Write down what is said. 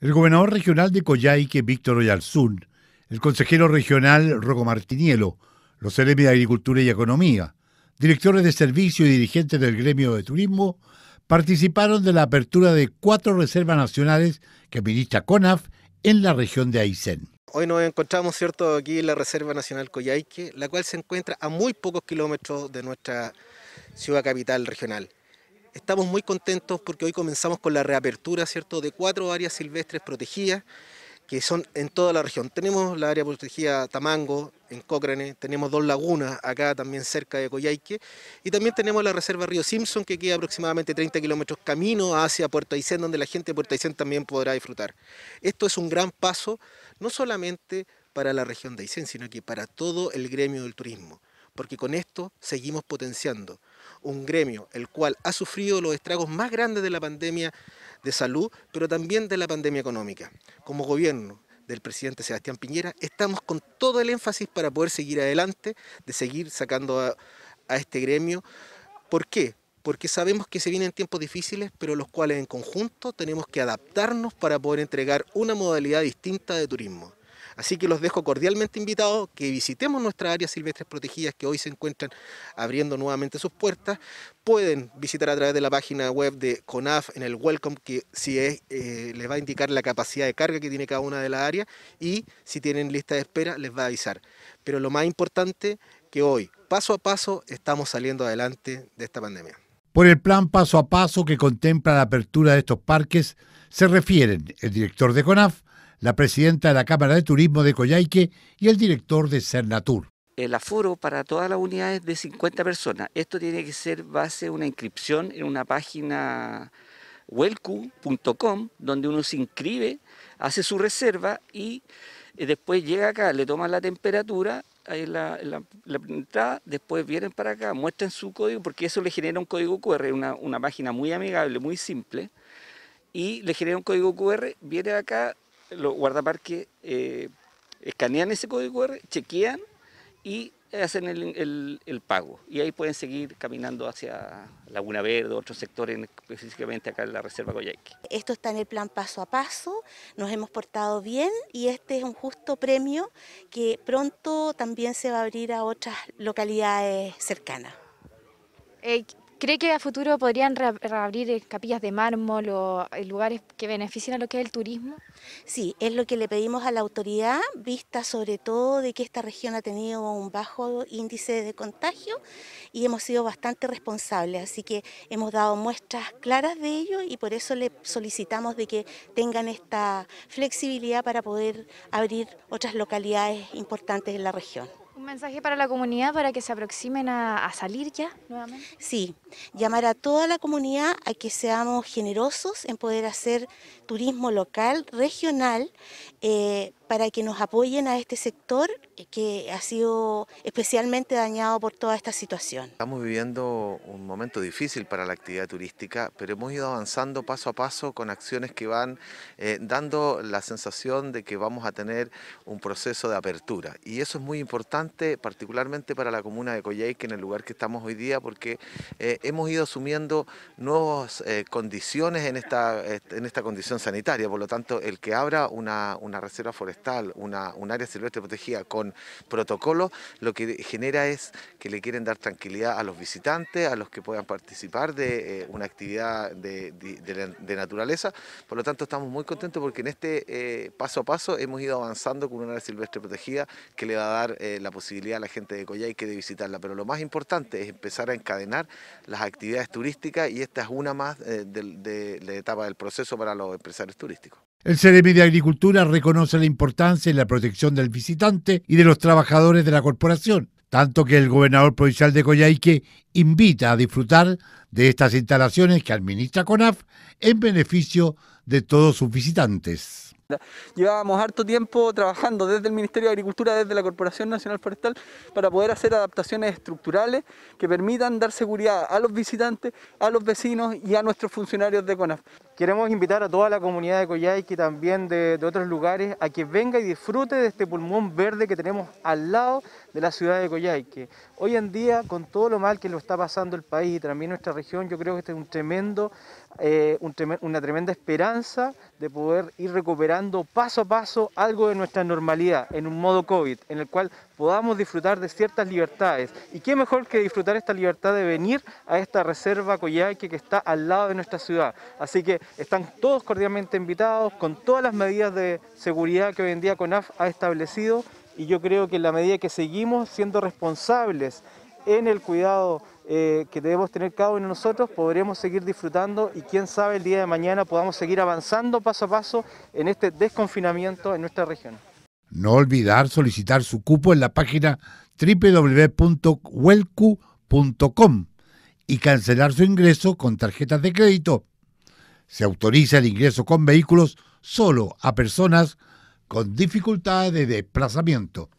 El gobernador regional de Coyhaique, Víctor Oyarzún, el consejero regional Rocco Martinielo, los seremi de Agricultura y Economía, directores de servicio y dirigentes del gremio de turismo, participaron de la apertura de cuatro reservas nacionales que administra CONAF en la región de Aysén. Hoy nos encontramos cierto, aquí en la Reserva Nacional Coyhaique, la cual se encuentra a muy pocos kilómetros de nuestra ciudad capital regional. Estamos muy contentos porque hoy comenzamos con la reapertura ¿cierto? de cuatro áreas silvestres protegidas que son en toda la región. Tenemos la área protegida Tamango, en Cócrane, tenemos dos lagunas acá también cerca de Coyaique y también tenemos la reserva Río Simpson, que queda aproximadamente 30 kilómetros camino hacia Puerto Aysén, donde la gente de Puerto Aysén también podrá disfrutar. Esto es un gran paso, no solamente para la región de Aysén, sino que para todo el gremio del turismo, porque con esto seguimos potenciando un gremio el cual ha sufrido los estragos más grandes de la pandemia de salud, pero también de la pandemia económica. Como gobierno del presidente Sebastián Piñera, estamos con todo el énfasis para poder seguir adelante, de seguir sacando a, este gremio. ¿Por qué? Porque sabemos que se vienen tiempos difíciles, pero los cuales en conjunto tenemos que adaptarnos para poder entregar una modalidad distinta de turismo. Así que los dejo cordialmente invitados que visitemos nuestras áreas silvestres protegidas que hoy se encuentran abriendo nuevamente sus puertas. Pueden visitar a través de la página web de CONAF en el Welcome, que si eh, les va a indicar la capacidad de carga que tiene cada una de las áreas y si tienen lista de espera les va a avisar. Pero lo más importante que hoy, paso a paso, estamos saliendo adelante de esta pandemia. Por el plan paso a paso que contempla la apertura de estos parques, se refieren el director de CONAF, la presidenta de la Cámara de Turismo de Coyhaique y el director de Cernatur. El aforo para todas las unidades de 50 personas. Esto tiene que ser base una inscripción en una página welcu.com donde uno se inscribe, hace su reserva y eh, después llega acá, le toman la temperatura ahí la, la, entrada, después vienen para acá, muestran su código, porque eso le genera un código QR, una, una página muy amigable, muy simple, y le genera un código QR, viene acá, los guardaparques eh, escanean ese código QR, chequean y hacen el, pago. Y ahí pueden seguir caminando hacia Laguna Verde, otros sectores, específicamente acá en la Reserva Coyhaique. Esto está en el plan paso a paso, nos hemos portado bien y este es un justo premio que pronto también se va a abrir a otras localidades cercanas. Eh, ¿Cree que a futuro podrían reabrir eh, capillas de mármol o eh, lugares que beneficien a lo que es el turismo? Sí, es lo que le pedimos a la autoridad, vista sobre todo de que esta región ha tenido un bajo índice de contagio y hemos sido bastante responsables, así que hemos dado muestras claras de ello y por eso le solicitamos de que tengan esta flexibilidad para poder abrir otras localidades importantes en la región. ¿Un mensaje para la comunidad para que se aproximen a, salir ya nuevamente? Sí, llamar a toda la comunidad a que seamos generosos en poder hacer turismo local, regional, eh, para que nos apoyen a este sector que ha sido especialmente dañado por toda esta situación. Estamos viviendo un momento difícil para la actividad turística, pero hemos ido avanzando paso a paso con acciones que van eh, dando la sensación de que vamos a tener un proceso de apertura. Y eso es muy importante particularmente para la comuna de Coyhaique, en el lugar que estamos hoy día, porque eh, hemos ido asumiendo nuevas eh, condiciones en esta, este, en esta condición sanitaria. Por lo tanto, el que abra una, reserva forestal, una, un área silvestre protegida con protocolo, lo que genera es que le quieren dar tranquilidad a los visitantes, a los que puedan participar de eh, una actividad de, naturaleza. Por lo tanto, estamos muy contentos porque en este paso a paso hemos ido avanzando con un área silvestre protegida que le va a dar la posibilidad a la gente de Coyhaique de visitarla, pero lo más importante es empezar a encadenar las actividades turísticas y esta es una más eh, de, la etapa del proceso para los empresarios turísticos. El Ceremi de Agricultura reconoce la importancia y la protección del visitante y de los trabajadores de la corporación, tanto que el gobernador provincial de Coyhaique invita a disfrutar de estas instalaciones que administra CONAF en beneficio de todos sus visitantes. Llevábamos harto tiempo trabajando desde el Ministerio de Agricultura, desde la Corporación Nacional Forestal, para poder hacer adaptaciones estructurales que permitan dar seguridad a los visitantes, a los vecinos y a nuestros funcionarios de CONAF. Queremos invitar a toda la comunidad de Coyhaique y también de, otros lugares a que venga y disfrute de este pulmón verde que tenemos al lado de la ciudad de Coyhaique. Hoy en día, con todo lo mal que lo está pasando el país y también nuestra región, yo creo que este es eh, una tremenda esperanza de poder ir recuperando paso a paso algo de nuestra normalidad en un modo COVID, en el cual podamos disfrutar de ciertas libertades. ¿Y qué mejor que disfrutar esta libertad de venir a esta reserva Coyhaique que está al lado de nuestra ciudad? Así que están todos cordialmente invitados con todas las medidas de seguridad que hoy en día CONAF ha establecido y yo creo que en la medida que seguimos siendo responsables en el cuidado eh, que debemos tener cada uno de nosotros, podremos seguir disfrutando y quién sabe el día de mañana podamos seguir avanzando paso a paso en este desconfinamiento en nuestra región. No olvidar solicitar su cupo en la página www.welcu.com y cancelar su ingreso con tarjetas de crédito. Se autoriza el ingreso con vehículos solo a personas con dificultades de desplazamiento.